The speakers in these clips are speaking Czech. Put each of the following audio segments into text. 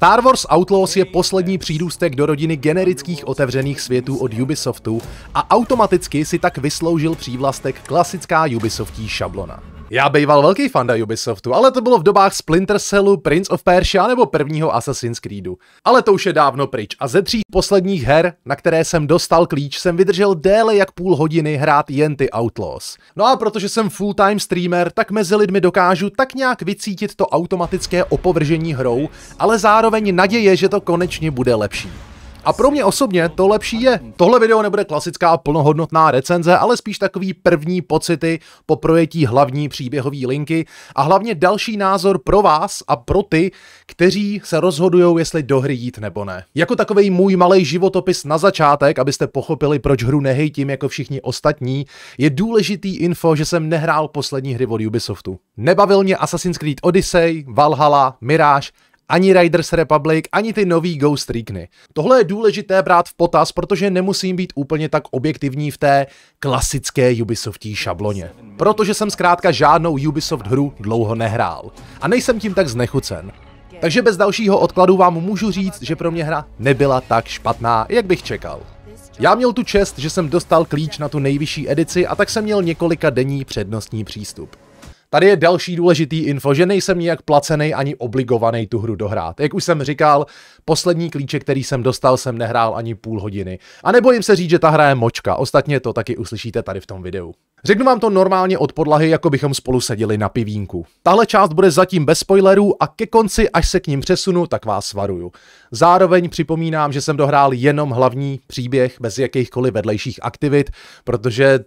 Star Wars Outlaws je poslední přírůstek do rodiny generických otevřených světů od Ubisoftu a automaticky si tak vysloužil přívlastek klasická Ubisoftí šablona. Já býval velký fanda Ubisoftu, ale to bylo v dobách Splinter Cellu, Prince of Persia nebo prvního Assassin's Creedu. Ale to už je dávno pryč a ze tří posledních her, na které jsem dostal klíč, jsem vydržel déle jak půl hodiny hrát jen ty Outlaws. No a protože jsem full-time streamer, tak mezi lidmi dokážu tak nějak vycítit to automatické opovržení hrou, ale zároveň naděje, že to konečně bude lepší. A pro mě osobně to lepší je. Tohle video nebude klasická plnohodnotná recenze, ale spíš takový první pocity po projetí hlavní příběhové linky a hlavně další názor pro vás a pro ty, kteří se rozhodují, jestli do hry jít nebo ne. Jako takový můj malý životopis na začátek, abyste pochopili, proč hru nehejtím jako všichni ostatní, je důležitý info, že jsem nehrál poslední hry od Ubisoftu. Nebavil mě Assassin's Creed Odyssey, Valhalla, Mirage, ani Riders Republic, ani ty nový Ghost Recony. Tohle je důležité brát v potaz, protože nemusím být úplně tak objektivní v té klasické Ubisoftí šabloně. Protože jsem zkrátka žádnou Ubisoft hru dlouho nehrál. A nejsem tím tak znechucen. Takže bez dalšího odkladu vám můžu říct, že pro mě hra nebyla tak špatná, jak bych čekal. Já měl tu čest, že jsem dostal klíč na tu nejvyšší edici a tak jsem měl několika denní přednostní přístup. Tady je další důležitý info, že nejsem nijak placený ani obligovaný tu hru dohrát. Jak už jsem říkal, poslední klíče, který jsem dostal, jsem nehrál ani půl hodiny. A nebojím se říct, že ta hra je močka, ostatně to taky uslyšíte tady v tom videu. Řeknu vám to normálně od podlahy, jako bychom spolu seděli na pivínku. Tahle část bude zatím bez spoilerů a ke konci, až se k ním přesunu, tak vás varuju. Zároveň připomínám, že jsem dohrál jenom hlavní příběh bez jakýchkoliv vedlejších aktivit, protože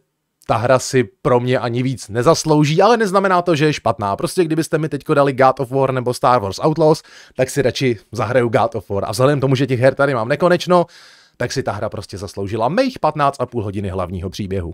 ta hra si pro mě ani víc nezaslouží, ale neznamená to, že je špatná. Prostě kdybyste mi teďko dali God of War nebo Star Wars Outlaws, tak si radši zahraju God of War. A vzhledem tomu, že těch her tady mám nekonečno, tak si ta hra prostě zasloužila mých 15,5 hodiny hlavního příběhu.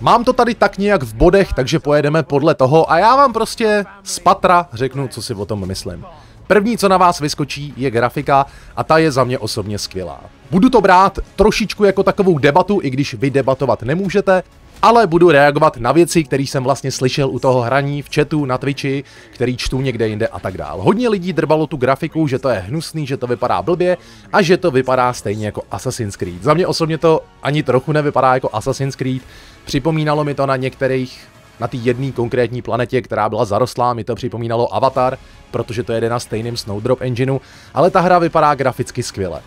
Mám to tady tak nějak v bodech, takže pojedeme podle toho a já vám prostě z patra řeknu, co si o tom myslím. První, co na vás vyskočí, je grafika a ta je za mě osobně skvělá. Budu to brát trošičku jako takovou debatu, i když vy debatovat nemůžete, ale budu reagovat na věci, které jsem vlastně slyšel u toho hraní v chatu, na Twitchi, který čtu někde jinde a tak dál. Hodně lidí drbalo tu grafiku, že to je hnusný, že to vypadá blbě a že to vypadá stejně jako Assassin's Creed. Za mě osobně to ani trochu nevypadá jako Assassin's Creed, připomínalo mi to na některých na té jedné konkrétní planetě, která byla zarostlá, mi to připomínalo Avatar, protože to jede na stejném Snowdrop engineu, ale ta hra vypadá graficky skvěle.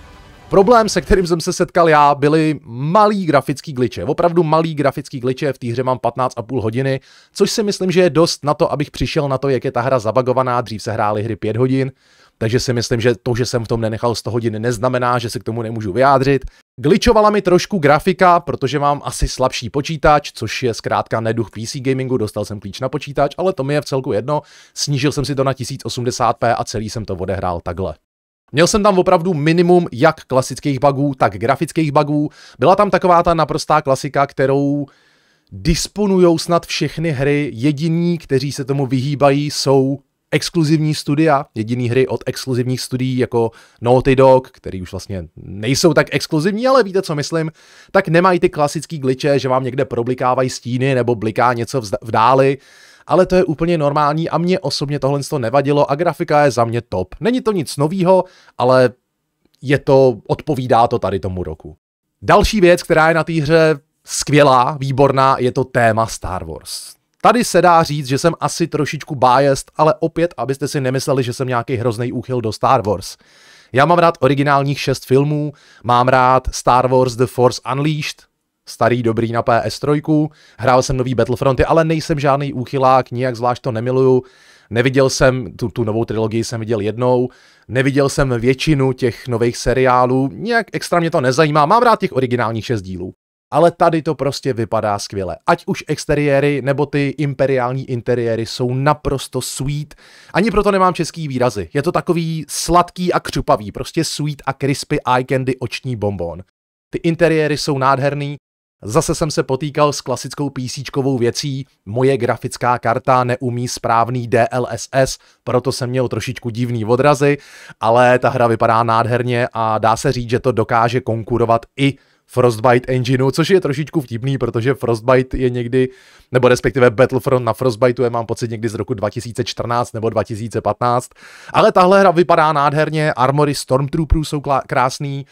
Problém, se kterým jsem se setkal já, byly malý grafický glitche. Opravdu malý grafický glitche, v té hře mám 15,5 hodiny, což si myslím, že je dost na to, abych přišel na to, jak je ta hra zabagovaná, dřív se hrály hry 5 hodin, takže si myslím, že to, že jsem v tom nenechal 100 hodin, neznamená, že se k tomu nemůžu vyjádřit. Glitchovala mi trošku grafika, protože mám asi slabší počítač, což je zkrátka neduch PC gamingu, dostal jsem klíč na počítač, ale to mi je v celku jedno, snížil jsem si to na 1080p a celý jsem to odehrál takhle. Měl jsem tam opravdu minimum jak klasických bugů, tak grafických bugů. Byla tam taková ta naprostá klasika, kterou disponují snad všechny hry. Jediní, kteří se tomu vyhýbají, jsou exkluzivní studia, jediný hry od exkluzivních studií jako Naughty Dog, který už vlastně nejsou tak exkluzivní, ale víte, co myslím, tak nemají ty klasický glitche, že vám někde problikávají stíny nebo bliká něco v dáli ale to je úplně normální a mě osobně tohle to nevadilo a grafika je za mě top. Není to nic novýho, ale je to, odpovídá to tady tomu roku. Další věc, která je na té hře skvělá, výborná, je to téma Star Wars. Tady se dá říct, že jsem asi trošičku biased, ale opět, abyste si nemysleli, že jsem nějaký hrozný úchyl do Star Wars. Já mám rád originálních šest filmů, mám rád Star Wars The Force Unleashed, starý dobrý na PS3, hrál jsem nový Battlefronty, ale nejsem žádný úchylák, nijak zvlášť to nemiluju. Neviděl jsem, tu, tu novou trilogii jsem viděl jednou, neviděl jsem většinu těch nových seriálů, nějak extra mě to nezajímá, mám rád těch originálních šest dílů. Ale tady to prostě vypadá skvěle. Ať už exteriéry nebo ty imperiální interiéry jsou naprosto sweet. Ani proto nemám český výrazy. Je to takový sladký a křupavý, prostě sweet a crispy eye candy oční bonbon. Ty interiéry jsou nádherný, Zase jsem se potýkal s klasickou PC věcí, moje grafická karta neumí správný DLSS, proto jsem měl trošičku divný odrazy, ale ta hra vypadá nádherně a dá se říct, že to dokáže konkurovat i Frostbite engineu, což je trošičku vtipný, protože Frostbite je někdy, nebo respektive Battlefront na Frostbiteu je mám pocit někdy z roku 2014 nebo 2015, ale tahle hra vypadá nádherně, armory Stormtrooperů jsou krásný,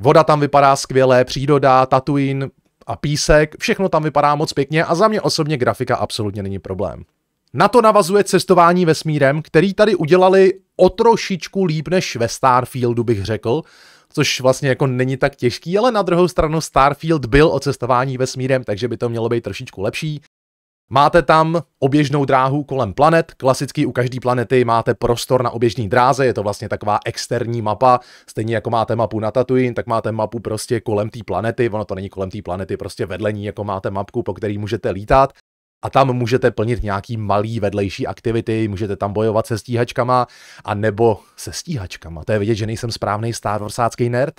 voda tam vypadá skvěle, příroda, Tatooine, a písek, všechno tam vypadá moc pěkně a za mě osobně grafika absolutně není problém. Na to navazuje cestování vesmírem, který tady udělali o trošičku líp než ve Starfieldu bych řekl, což vlastně jako není tak těžký, ale na druhou stranu Starfield byl o cestování vesmírem, takže by to mělo být trošičku lepší. Máte tam oběžnou dráhu kolem planet, klasicky u každé planety máte prostor na oběžný dráze, je to vlastně taková externí mapa, stejně jako máte mapu na Tatooine, tak máte mapu prostě kolem té planety, ono to není kolem té planety, prostě vedle ní jako máte mapku, po který můžete lítat a tam můžete plnit nějaký malý vedlejší aktivity, můžete tam bojovat se stíhačkama, a nebo se stíhačkama, to je vidět, že nejsem správný Star Warsácký nerd,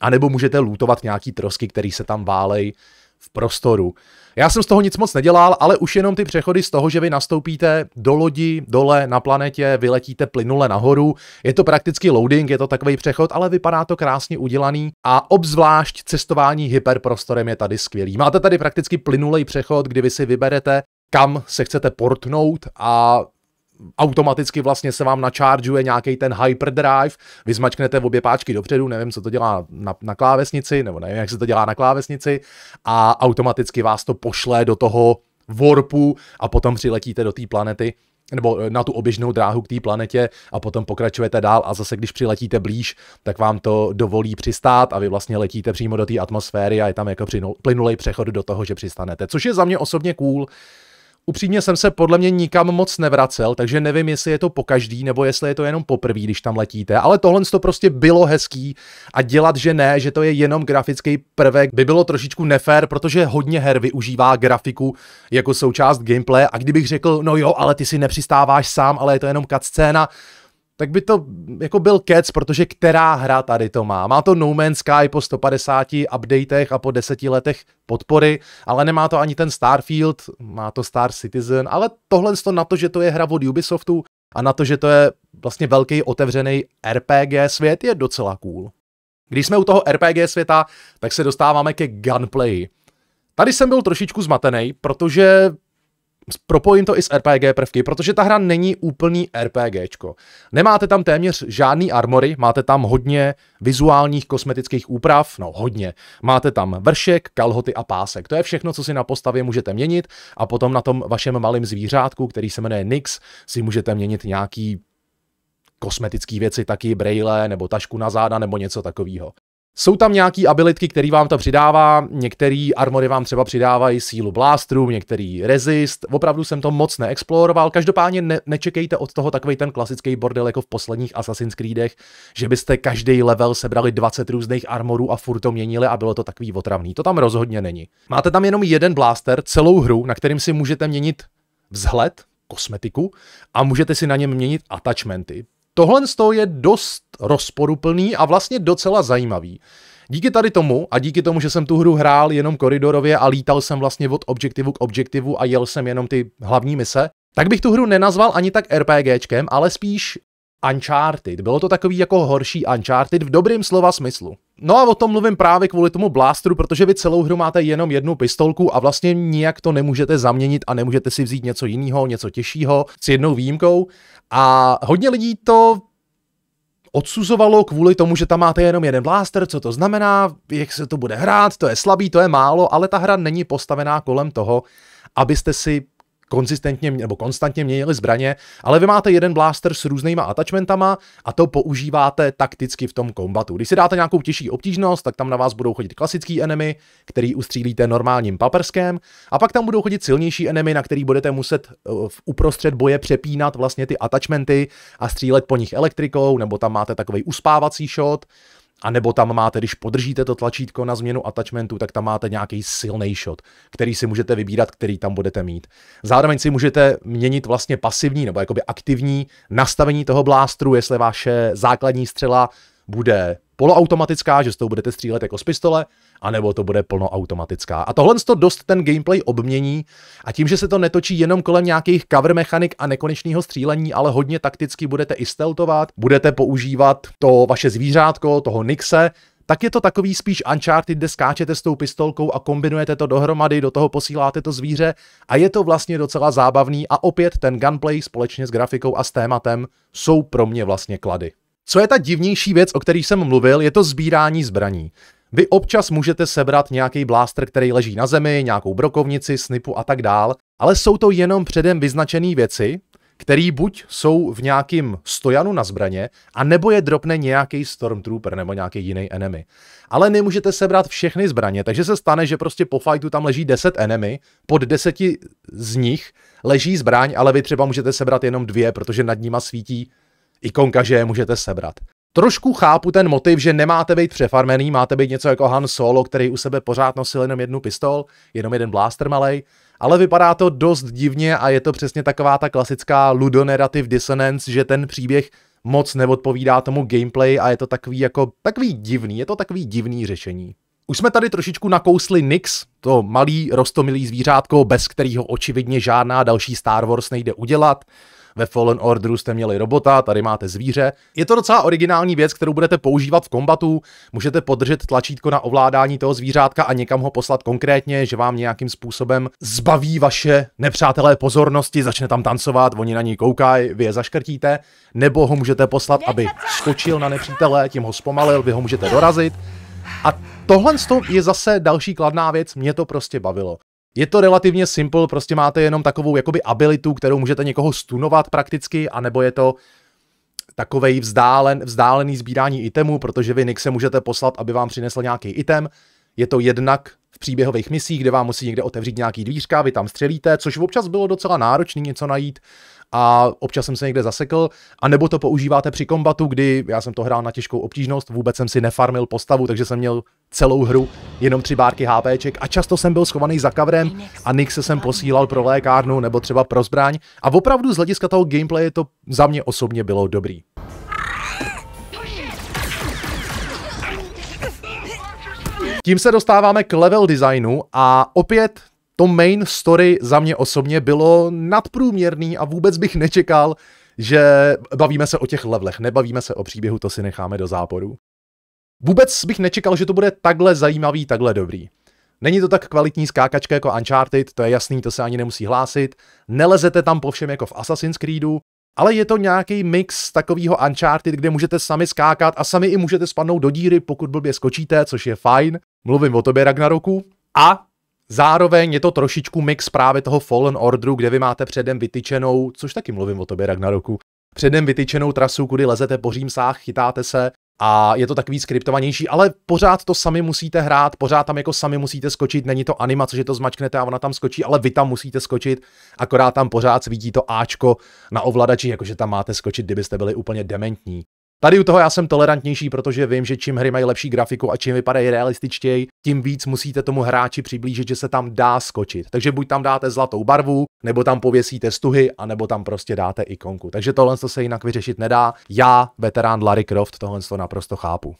a nebo můžete lootovat nějaký trosky, který se tam válej, v prostoru. Já jsem z toho nic moc nedělal, ale už jenom ty přechody z toho, že vy nastoupíte do lodi, dole na planetě, vyletíte plynule nahoru. Je to prakticky loading, je to takový přechod, ale vypadá to krásně udělaný a obzvlášť cestování hyperprostorem je tady skvělý. Máte tady prakticky plynulej přechod, kdy vy si vyberete kam se chcete portnout a automaticky vlastně se vám načaržuje nějaký ten hyperdrive, vy zmačknete obě páčky dopředu, nevím, co to dělá na, na klávesnici, nebo nevím, jak se to dělá na klávesnici a automaticky vás to pošle do toho warpu a potom přiletíte do té planety, nebo eh, na tu oběžnou dráhu k té planetě a potom pokračujete dál a zase když přiletíte blíž, tak vám to dovolí přistát a vy vlastně letíte přímo do té atmosféry a je tam jako plynulej přechod do toho, že přistanete, což je za mě osobně cool, Upřímně jsem se podle mě nikam moc nevracel, takže nevím, jestli je to po každý, nebo jestli je to jenom poprvé, když tam letíte, ale tohle to prostě bylo hezký a dělat, že ne, že to je jenom grafický prvek, by bylo trošičku nefér, protože hodně her využívá grafiku jako součást gameplay a kdybych řekl, no jo, ale ty si nepřistáváš sám, ale je to jenom cutscéna, tak by to jako byl kec, protože která hra tady to má? Má to No Man's Sky po 150 updatech a po 10 letech podpory, ale nemá to ani ten Starfield, má to Star Citizen, ale tohle to na to, že to je hra od Ubisoftu a na to, že to je vlastně velký otevřený RPG svět, je docela cool. Když jsme u toho RPG světa, tak se dostáváme ke gunplay. Tady jsem byl trošičku zmatený, protože propojím to i s RPG prvky, protože ta hra není úplný RPGčko. Nemáte tam téměř žádný armory, máte tam hodně vizuálních kosmetických úprav, no hodně. Máte tam vršek, kalhoty a pásek. To je všechno, co si na postavě můžete měnit a potom na tom vašem malém zvířátku, který se jmenuje Nix, si můžete měnit nějaký kosmetické věci taky, brejle nebo tašku na záda nebo něco takového. Jsou tam nějaký abilitky, který vám to přidává, některý armory vám třeba přidávají sílu blástru, některý resist, opravdu jsem to moc neexploroval, každopádně ne- nečekejte od toho takový ten klasický bordel jako v posledních Assassin's Creedech, že byste každý level sebrali 20 různých armorů a furt to měnili a bylo to takový otravný, to tam rozhodně není. Máte tam jenom jeden bláster, celou hru, na kterým si můžete měnit vzhled, kosmetiku a můžete si na něm měnit attachmenty. Tohle z toho je dost rozporuplný a vlastně docela zajímavý. Díky tady tomu a díky tomu, že jsem tu hru hrál jenom koridorově a lítal jsem vlastně od objektivu k objektivu a jel jsem jenom ty hlavní mise, tak bych tu hru nenazval ani tak RPGčkem, ale spíš Uncharted. Bylo to takový jako horší Uncharted v dobrým slova smyslu. No a o tom mluvím právě kvůli tomu blástru, protože vy celou hru máte jenom jednu pistolku a vlastně nijak to nemůžete zaměnit a nemůžete si vzít něco jiného, něco těžšího, s jednou výjimkou. A hodně lidí to odsuzovalo kvůli tomu, že tam máte jenom jeden blaster, co to znamená, jak se to bude hrát, to je slabý, to je málo, ale ta hra není postavená kolem toho, abyste si konzistentně nebo konstantně měnili zbraně, ale vy máte jeden blaster s různýma attachmentama a to používáte takticky v tom kombatu. Když si dáte nějakou těžší obtížnost, tak tam na vás budou chodit klasický enemy, který ustřílíte normálním paprskem a pak tam budou chodit silnější enemy, na který budete muset eh, v uprostřed boje přepínat vlastně ty attachmenty a střílet po nich elektrikou, nebo tam máte takový uspávací shot a nebo tam máte, když podržíte to tlačítko na změnu attachmentu, tak tam máte nějaký silný shot, který si můžete vybírat, který tam budete mít. Zároveň si můžete měnit vlastně pasivní nebo jakoby aktivní nastavení toho blástru, jestli vaše základní střela bude poloautomatická, že s tou budete střílet jako z pistole, anebo to bude plnoautomatická. A tohle to dost ten gameplay obmění a tím, že se to netočí jenom kolem nějakých cover mechanik a nekonečného střílení, ale hodně takticky budete i steltovat, budete používat to vaše zvířátko, toho Nixe, tak je to takový spíš Uncharted, kde skáčete s tou pistolkou a kombinujete to dohromady, do toho posíláte to zvíře a je to vlastně docela zábavný a opět ten gunplay společně s grafikou a s tématem jsou pro mě vlastně klady. Co je ta divnější věc, o který jsem mluvil, je to sbírání zbraní. Vy občas můžete sebrat nějaký bláster, který leží na zemi, nějakou brokovnici, snipu a tak dál, ale jsou to jenom předem vyznačené věci, které buď jsou v nějakém stojanu na zbraně, a nebo je dropne nějaký Stormtrooper nebo nějaký jiný enemy. Ale nemůžete sebrat všechny zbraně, takže se stane, že prostě po fightu tam leží 10 enemy, pod deseti z nich leží zbraň, ale vy třeba můžete sebrat jenom dvě, protože nad nima svítí ikonka, že je můžete sebrat. Trošku chápu ten motiv, že nemáte být přefarmený, máte být něco jako Han Solo, který u sebe pořád nosil jenom jednu pistol, jenom jeden blaster malej, ale vypadá to dost divně a je to přesně taková ta klasická ludonerative dissonance, že ten příběh moc neodpovídá tomu gameplay a je to takový jako takový divný, je to takový divný řešení. Už jsme tady trošičku nakousli Nix, to malý rostomilý zvířátko, bez kterého očividně žádná další Star Wars nejde udělat. Ve Fallen Orderu jste měli robota, tady máte zvíře. Je to docela originální věc, kterou budete používat v kombatu. Můžete podržet tlačítko na ovládání toho zvířátka a někam ho poslat konkrétně, že vám nějakým způsobem zbaví vaše nepřátelé pozornosti, začne tam tancovat, oni na něj koukají, vy je zaškrtíte, nebo ho můžete poslat, aby skočil na nepřítele, tím ho zpomalil, vy ho můžete dorazit. A tohle je zase další kladná věc, mě to prostě bavilo. Je to relativně simple, prostě máte jenom takovou jakoby abilitu, kterou můžete někoho stunovat prakticky, anebo je to takovej vzdálen, vzdálený sbírání itemů, protože vy Nixe můžete poslat, aby vám přinesl nějaký item. Je to jednak v příběhových misích, kde vám musí někde otevřít nějaký dvířka, vy tam střelíte, což občas bylo docela náročné něco najít a občas jsem se někde zasekl, a nebo to používáte při kombatu, kdy já jsem to hrál na těžkou obtížnost, vůbec jsem si nefarmil postavu, takže jsem měl celou hru jenom tři bárky HPček a často jsem byl schovaný za kavrem a Nix se jsem posílal pro lékárnu nebo třeba pro zbraň a opravdu z hlediska toho gameplaye to za mě osobně bylo dobrý. Tím se dostáváme k level designu a opět to main story za mě osobně bylo nadprůměrný a vůbec bych nečekal, že bavíme se o těch levelech, nebavíme se o příběhu, to si necháme do záporu. Vůbec bych nečekal, že to bude takhle zajímavý, takhle dobrý. Není to tak kvalitní skákačka jako Uncharted, to je jasný, to se ani nemusí hlásit. Nelezete tam po všem jako v Assassin's Creedu, ale je to nějaký mix takového Uncharted, kde můžete sami skákat a sami i můžete spadnout do díry, pokud blbě skočíte, což je fajn. Mluvím o tobě Ragnaroku. A zároveň je to trošičku mix právě toho Fallen Orderu, kde vy máte předem vytyčenou, což taky mluvím o tobě Ragnaroku, předem vytyčenou trasu, kudy lezete po římsách, chytáte se a je to takový skriptovanější, ale pořád to sami musíte hrát, pořád tam jako sami musíte skočit, není to animace, že to zmačknete a ona tam skočí, ale vy tam musíte skočit, akorát tam pořád svítí to Ačko na ovladači, jakože tam máte skočit, kdybyste byli úplně dementní. Tady u toho já jsem tolerantnější, protože vím, že čím hry mají lepší grafiku a čím vypadají realističtěji, tím víc musíte tomu hráči přiblížit, že se tam dá skočit. Takže buď tam dáte zlatou barvu, nebo tam pověsíte stuhy, anebo tam prostě dáte ikonku. Takže tohle se jinak vyřešit nedá. Já, veterán Larry Croft, tohle naprosto chápu.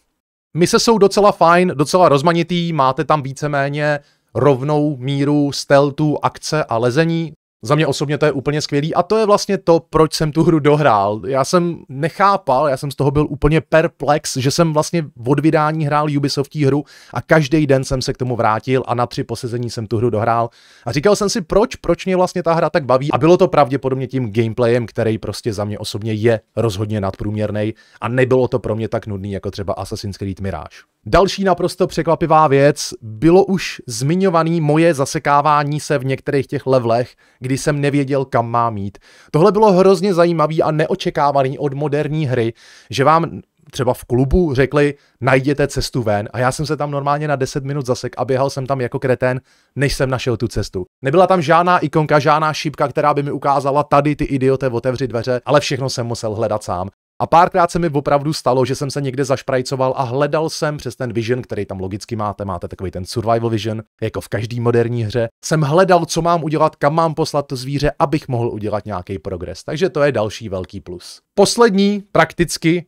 Mise jsou docela fajn, docela rozmanitý, máte tam víceméně rovnou míru steltu, akce a lezení. Za mě osobně to je úplně skvělý a to je vlastně to, proč jsem tu hru dohrál. Já jsem nechápal, já jsem z toho byl úplně perplex, že jsem vlastně od vydání hrál Ubisoftí hru a každý den jsem se k tomu vrátil a na tři posezení jsem tu hru dohrál. A říkal jsem si, proč, proč mě vlastně ta hra tak baví a bylo to pravděpodobně tím gameplayem, který prostě za mě osobně je rozhodně nadprůměrný a nebylo to pro mě tak nudný jako třeba Assassin's Creed Mirage. Další naprosto překvapivá věc bylo už zmiňovaný moje zasekávání se v některých těch levelech, kdy jsem nevěděl, kam má mít. Tohle bylo hrozně zajímavý a neočekávaný od moderní hry, že vám třeba v klubu řekli, najděte cestu ven a já jsem se tam normálně na 10 minut zasek a běhal jsem tam jako kretén, než jsem našel tu cestu. Nebyla tam žádná ikonka, žádná šipka, která by mi ukázala tady ty idiote otevři dveře, ale všechno jsem musel hledat sám. A párkrát se mi opravdu stalo, že jsem se někde zašprajcoval a hledal jsem přes ten vision, který tam logicky máte, máte takový ten survival vision, jako v každý moderní hře, jsem hledal, co mám udělat, kam mám poslat to zvíře, abych mohl udělat nějaký progres. Takže to je další velký plus. Poslední, prakticky,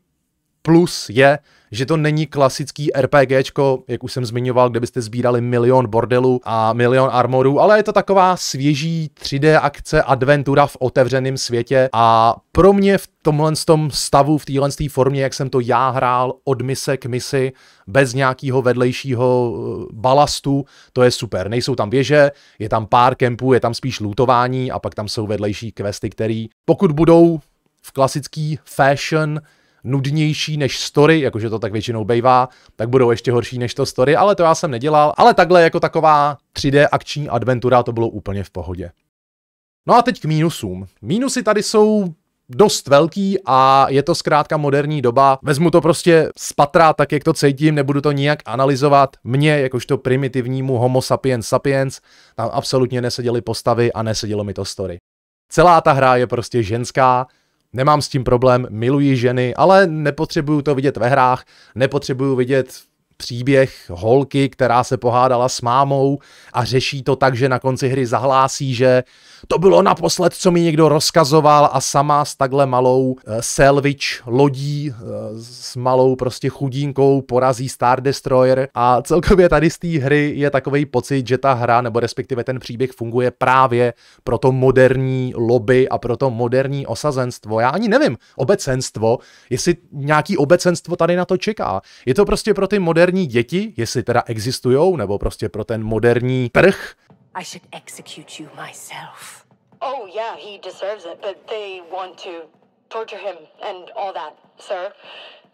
Plus je, že to není klasický RPGčko, jak už jsem zmiňoval, kde byste sbírali milion bordelů a milion armorů, ale je to taková svěží 3D akce, adventura v otevřeném světě a pro mě v tomhle tom stavu, v téhle formě, jak jsem to já hrál od mise k misi, bez nějakého vedlejšího eh, balastu, to je super. Nejsou tam věže, je tam pár kempů, je tam spíš lootování a pak tam jsou vedlejší questy, které pokud budou v klasický fashion nudnější než story, jakože to tak většinou bejvá, tak budou ještě horší než to story, ale to já jsem nedělal. Ale takhle jako taková 3D akční adventura to bylo úplně v pohodě. No a teď k mínusům. Mínusy tady jsou dost velký a je to zkrátka moderní doba. Vezmu to prostě z patra, tak jak to cítím, nebudu to nijak analyzovat. Mně, jakožto primitivnímu homo sapiens sapiens, tam absolutně neseděly postavy a nesedělo mi to story. Celá ta hra je prostě ženská, Nemám s tím problém, miluji ženy, ale nepotřebuju to vidět ve hrách, nepotřebuju vidět příběh holky, která se pohádala s mámou a řeší to tak, že na konci hry zahlásí, že to bylo naposled, co mi někdo rozkazoval a sama s takhle malou eh, selvič lodí eh, s malou prostě chudínkou porazí Star Destroyer a celkově tady z té hry je takový pocit, že ta hra nebo respektive ten příběh funguje právě pro to moderní lobby a pro to moderní osazenstvo. Já ani nevím, obecenstvo, jestli nějaký obecenstvo tady na to čeká. Je to prostě pro ty moderní moderní děti, jestli teda existují, nebo prostě pro ten moderní prch. I should execute you myself. Oh yeah, he deserves it, but they want to torture him and all that, sir.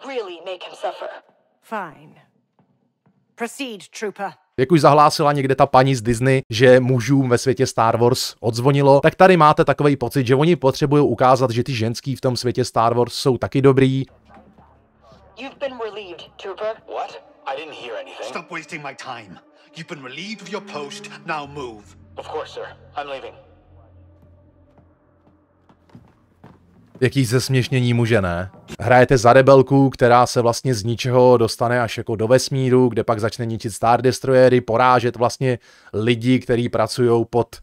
Really make him suffer. Fine. Proceed, trooper. Jak už zahlásila někde ta paní z Disney, že mužům ve světě Star Wars odzvonilo, tak tady máte takový pocit, že oni potřebují ukázat, že ty ženský v tom světě Star Wars jsou taky dobrý. You've been relieved, trooper. What? I didn't hear anything. Stop wasting my time. You've been relieved of your post, now move. Of course, sir. I'm leaving. Jaký zesměšnění muže, ne? Hrajete za rebelku, která se vlastně z ničeho dostane až jako do vesmíru, kde pak začne ničit Star Destroyery, porážet vlastně lidi, kteří pracují pod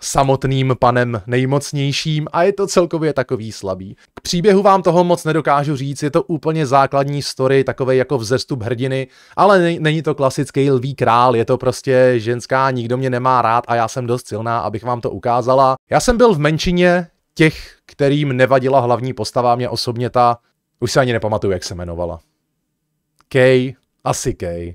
samotným panem nejmocnějším a je to celkově takový slabý. K příběhu vám toho moc nedokážu říct, je to úplně základní story, takový jako vzestup hrdiny, ale ne- není to klasický lví král, je to prostě ženská, nikdo mě nemá rád a já jsem dost silná, abych vám to ukázala. Já jsem byl v menšině těch, kterým nevadila hlavní postava, mě osobně ta, už se ani nepamatuju, jak se jmenovala. Kay, asi Kay.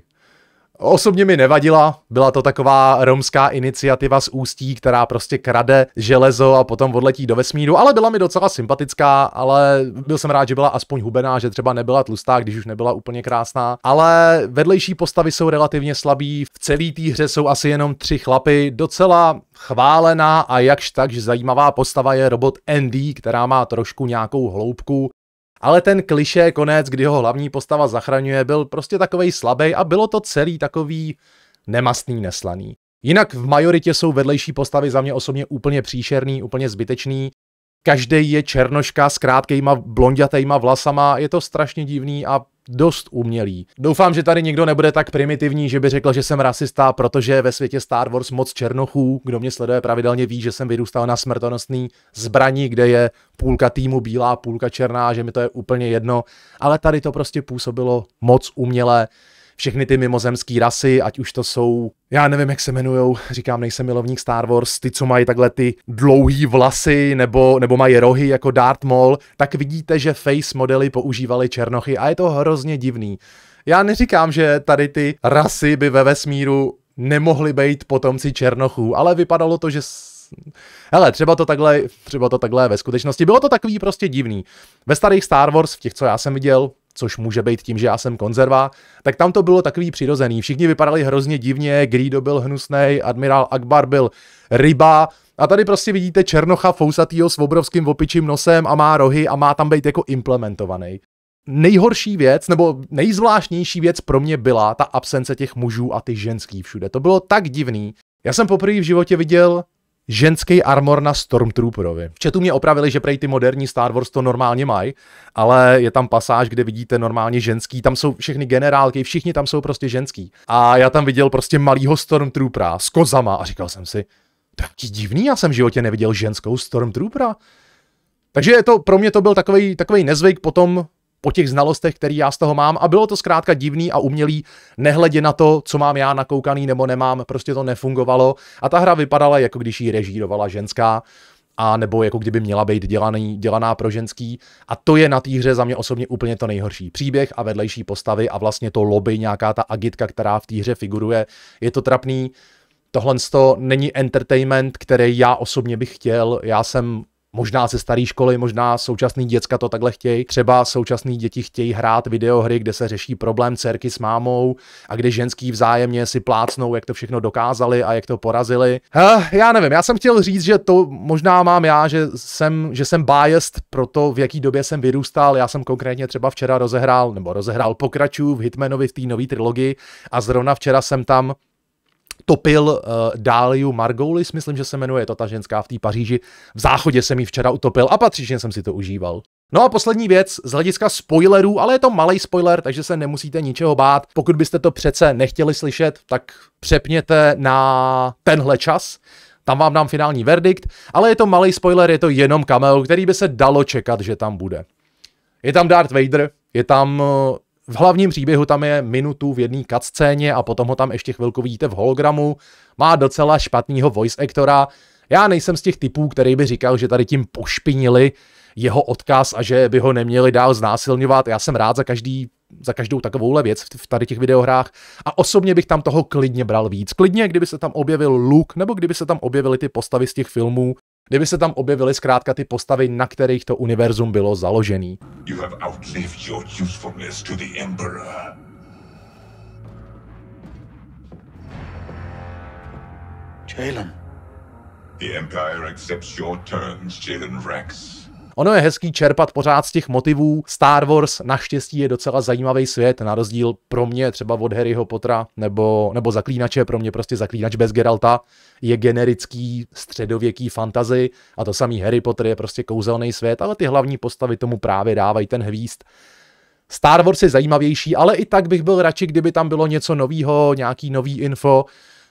Osobně mi nevadila, byla to taková romská iniciativa z Ústí, která prostě krade železo a potom odletí do vesmíru, ale byla mi docela sympatická, ale byl jsem rád, že byla aspoň hubená, že třeba nebyla tlustá, když už nebyla úplně krásná. Ale vedlejší postavy jsou relativně slabí, v celé té hře jsou asi jenom tři chlapy, docela chválená a jakž takž zajímavá postava je robot Andy, která má trošku nějakou hloubku, ale ten kliše konec, kdy ho hlavní postava zachraňuje, byl prostě takovej slabý a bylo to celý takový nemastný, neslaný. Jinak v majoritě jsou vedlejší postavy za mě osobně úplně příšerný, úplně zbytečný každý je černoška s krátkýma blondětejma vlasama, je to strašně divný a dost umělý. Doufám, že tady nikdo nebude tak primitivní, že by řekl, že jsem rasista, protože ve světě Star Wars moc černochů, kdo mě sleduje pravidelně ví, že jsem vyrůstal na smrtonosný zbraní, kde je půlka týmu bílá, půlka černá, že mi to je úplně jedno, ale tady to prostě působilo moc umělé všechny ty mimozemské rasy, ať už to jsou, já nevím, jak se jmenují, říkám, nejsem milovník Star Wars, ty, co mají takhle ty dlouhý vlasy nebo, nebo mají rohy jako Darth Maul, tak vidíte, že face modely používali černochy a je to hrozně divný. Já neříkám, že tady ty rasy by ve vesmíru nemohly být potomci černochů, ale vypadalo to, že Hele, třeba to takhle, třeba to takhle ve skutečnosti. Bylo to takový prostě divný. Ve starých Star Wars, v těch, co já jsem viděl, což může být tím, že já jsem konzerva, tak tam to bylo takový přirozený. Všichni vypadali hrozně divně, Greedo byl hnusný, admirál Akbar byl ryba, a tady prostě vidíte Černocha fousatýho s obrovským opičím nosem a má rohy a má tam být jako implementovaný. Nejhorší věc, nebo nejzvláštnější věc pro mě byla ta absence těch mužů a ty ženský všude. To bylo tak divný. Já jsem poprvé v životě viděl ženský armor na Stormtrooperovi. V chatu mě opravili, že prej ty moderní Star Wars to normálně mají, ale je tam pasáž, kde vidíte normálně ženský, tam jsou všechny generálky, všichni tam jsou prostě ženský. A já tam viděl prostě malýho Stormtroopera s kozama a říkal jsem si, taky divný, já jsem v životě neviděl ženskou Stormtroopera. Takže je to, pro mě to byl takový, takový nezvyk, potom po těch znalostech, které já z toho mám. A bylo to zkrátka divný a umělý, nehledě na to, co mám já nakoukaný nebo nemám, prostě to nefungovalo. A ta hra vypadala, jako když ji režírovala ženská a nebo jako kdyby měla být dělaný, dělaná pro ženský. A to je na té hře za mě osobně úplně to nejhorší. Příběh a vedlejší postavy a vlastně to lobby, nějaká ta agitka, která v té hře figuruje, je to trapný. Tohle není entertainment, který já osobně bych chtěl. Já jsem Možná ze staré školy, možná současný děcka to takhle chtějí. Třeba současný děti chtějí hrát videohry, kde se řeší problém dcerky s mámou a kde ženský vzájemně si plácnou, jak to všechno dokázali a jak to porazili. He, já nevím, já jsem chtěl říct, že to možná mám já, že jsem, že jsem biased pro to, v jaký době jsem vyrůstal. Já jsem konkrétně třeba včera rozehrál, nebo rozehrál pokračů v Hitmanovi v té nové trilogii a zrovna včera jsem tam topil uh, eh, Dáliu Margoulis, myslím, že se jmenuje to ta ženská v té Paříži. V záchodě jsem ji včera utopil a patřičně jsem si to užíval. No a poslední věc, z hlediska spoilerů, ale je to malý spoiler, takže se nemusíte ničeho bát. Pokud byste to přece nechtěli slyšet, tak přepněte na tenhle čas, tam vám dám finální verdikt, ale je to malý spoiler, je to jenom cameo, který by se dalo čekat, že tam bude. Je tam Darth Vader, je tam eh, v hlavním příběhu tam je minutu v jedné cutscéně a potom ho tam ještě chvilku vidíte v hologramu. Má docela špatného voice actora. Já nejsem z těch typů, který by říkal, že tady tím pošpinili jeho odkaz a že by ho neměli dál znásilňovat. Já jsem rád za každý za každou takovouhle věc v tady těch videohrách a osobně bych tam toho klidně bral víc. Klidně, kdyby se tam objevil Luke, nebo kdyby se tam objevily ty postavy z těch filmů, kdyby se tam objevily zkrátka ty postavy, na kterých to univerzum bylo založený. You have outlived your usefulness to the Emperor. Jalen. The Empire accepts your terms, Jalen Rex. Ono je hezký čerpat pořád z těch motivů. Star Wars naštěstí je docela zajímavý svět, na rozdíl pro mě třeba od Harryho Pottera nebo, nebo Zaklínače, pro mě prostě Zaklínač bez Geralta je generický středověký fantazy a to samý Harry Potter je prostě kouzelný svět, ale ty hlavní postavy tomu právě dávají ten hvízd. Star Wars je zajímavější, ale i tak bych byl radši, kdyby tam bylo něco novýho, nějaký nový info,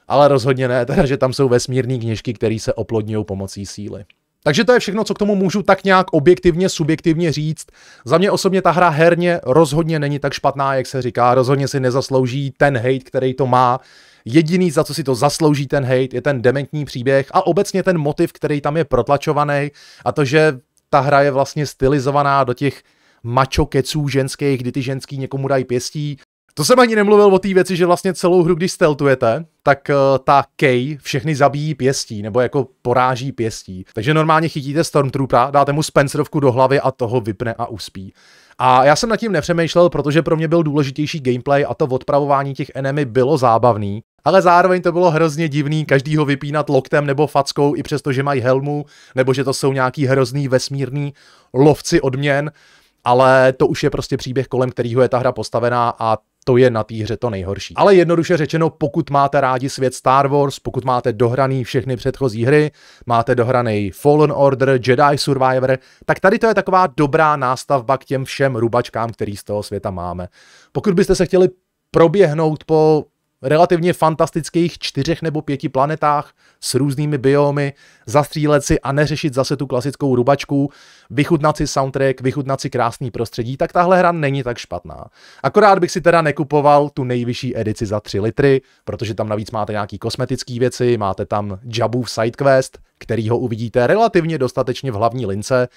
ale rozhodně ne, teda, že tam jsou vesmírní knižky, které se oplodňují pomocí síly. Takže to je všechno, co k tomu můžu tak nějak objektivně, subjektivně říct. Za mě osobně ta hra herně rozhodně není tak špatná, jak se říká, rozhodně si nezaslouží ten hate, který to má. Jediný, za co si to zaslouží ten hate, je ten dementní příběh a obecně ten motiv, který tam je protlačovaný a to, že ta hra je vlastně stylizovaná do těch mačokeců ženských, kdy ty ženský někomu dají pěstí, to jsem ani nemluvil o té věci, že vlastně celou hru, když steltujete, tak uh, ta Kay všechny zabíjí pěstí, nebo jako poráží pěstí. Takže normálně chytíte Stormtroopera, dáte mu Spencerovku do hlavy a toho vypne a uspí. A já jsem nad tím nepřemýšlel, protože pro mě byl důležitější gameplay a to odpravování těch enemy bylo zábavný. Ale zároveň to bylo hrozně divný každýho vypínat loktem nebo fackou, i přesto, že mají helmu, nebo že to jsou nějaký hrozný vesmírný lovci odměn ale to už je prostě příběh, kolem kterého je ta hra postavená a to je na té hře to nejhorší. Ale jednoduše řečeno, pokud máte rádi svět Star Wars, pokud máte dohraný všechny předchozí hry, máte dohraný Fallen Order, Jedi Survivor, tak tady to je taková dobrá nástavba k těm všem rubačkám, který z toho světa máme. Pokud byste se chtěli proběhnout po relativně fantastických čtyřech nebo pěti planetách s různými biomy, zastřílet si a neřešit zase tu klasickou rubačku, vychutnat si soundtrack, vychutnat si krásný prostředí, tak tahle hra není tak špatná. Akorát bych si teda nekupoval tu nejvyšší edici za 3 litry, protože tam navíc máte nějaký kosmetický věci, máte tam Jabův sidequest, který ho uvidíte relativně dostatečně v hlavní lince,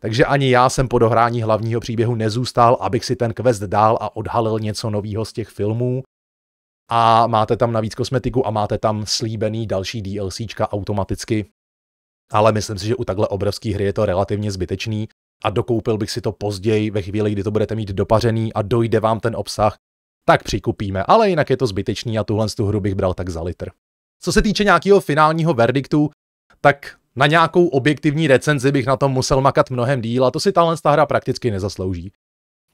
takže ani já jsem po dohrání hlavního příběhu nezůstal, abych si ten quest dál a odhalil něco nového z těch filmů a máte tam navíc kosmetiku a máte tam slíbený další DLCčka automaticky, ale myslím si, že u takhle obrovské hry je to relativně zbytečný a dokoupil bych si to později ve chvíli, kdy to budete mít dopařený a dojde vám ten obsah, tak přikupíme, ale jinak je to zbytečný a tuhle tu hru bych bral tak za litr. Co se týče nějakého finálního verdiktu, tak na nějakou objektivní recenzi bych na tom musel makat mnohem díl a to si tahle hra prakticky nezaslouží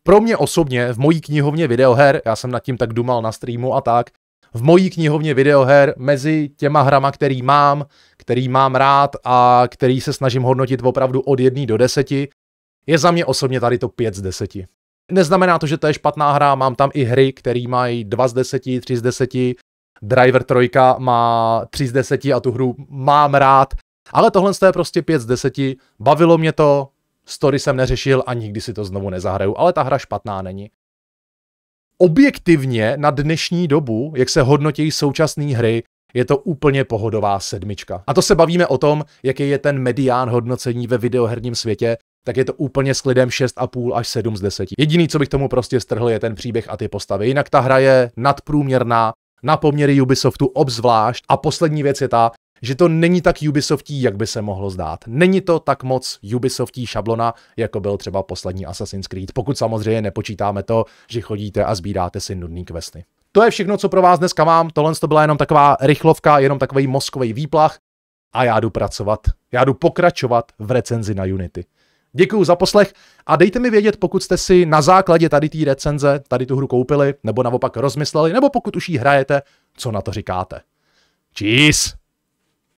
pro mě osobně v mojí knihovně videoher, já jsem nad tím tak dumal na streamu a tak, v mojí knihovně videoher mezi těma hrama, který mám, který mám rád a který se snažím hodnotit opravdu od 1 do 10, je za mě osobně tady to 5 z 10. Neznamená to, že to je špatná hra, mám tam i hry, které mají 2 z 10, 3 z 10, Driver 3 má 3 z 10 a tu hru mám rád, ale tohle je prostě 5 z 10, bavilo mě to, Story jsem neřešil a nikdy si to znovu nezahraju, ale ta hra špatná není. Objektivně na dnešní dobu, jak se hodnotí současné hry, je to úplně pohodová sedmička. A to se bavíme o tom, jaký je ten medián hodnocení ve videoherním světě, tak je to úplně s klidem 6,5 až 7 z 10. Jediný, co bych tomu prostě strhl, je ten příběh a ty postavy. Jinak ta hra je nadprůměrná, na poměry Ubisoftu obzvlášť. A poslední věc je ta, že to není tak Ubisoftí, jak by se mohlo zdát. Není to tak moc Ubisoftí šablona, jako byl třeba poslední Assassin's Creed, pokud samozřejmě nepočítáme to, že chodíte a sbíráte si nudný questy. To je všechno, co pro vás dneska mám. Tohle to byla jenom taková rychlovka, jenom takový mozkový výplach. A já jdu pracovat. Já jdu pokračovat v recenzi na Unity. Děkuji za poslech a dejte mi vědět, pokud jste si na základě tady té recenze, tady tu hru koupili, nebo naopak rozmysleli, nebo pokud už ji hrajete, co na to říkáte. Cheers!